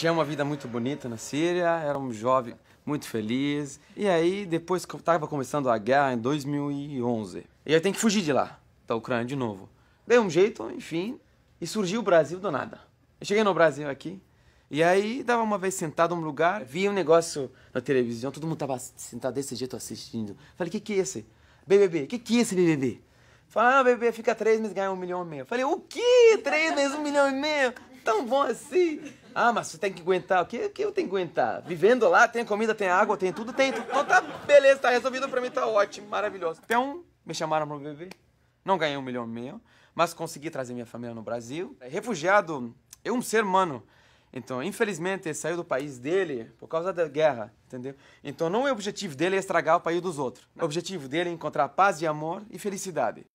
Tinha uma vida muito bonita na Síria, era um jovem muito feliz. E aí, depois que estava começando a guerra, em 2011, e eu tenho que fugir de lá, da Ucrânia, de novo. Dei um jeito, enfim, e surgiu o Brasil do nada. Eu cheguei no Brasil aqui, e aí dava uma vez sentado num lugar, vi um negócio na televisão, todo mundo tava sentado desse jeito assistindo. Falei, o que que é esse? BBB, o que que é esse BBB? Falei, ah, BBB, fica três meses, ganha um milhão e meio. Falei, o quê? Três meses, um milhão e meio? tão bom assim. Ah, mas você tem que aguentar. O que, o que eu tenho que aguentar? Vivendo lá, tem comida, tem água, tem tudo, tem tudo. Então tá, beleza, tá resolvido pra mim, tá ótimo, maravilhoso. Então, me chamaram pra viver. Não ganhei um milhão e meio, mas consegui trazer minha família no Brasil. Refugiado é um ser humano. Então, infelizmente, ele saiu do país dele por causa da guerra, entendeu? Então, não é o objetivo dele é estragar o país dos outros. O objetivo dele é encontrar paz e amor e felicidade.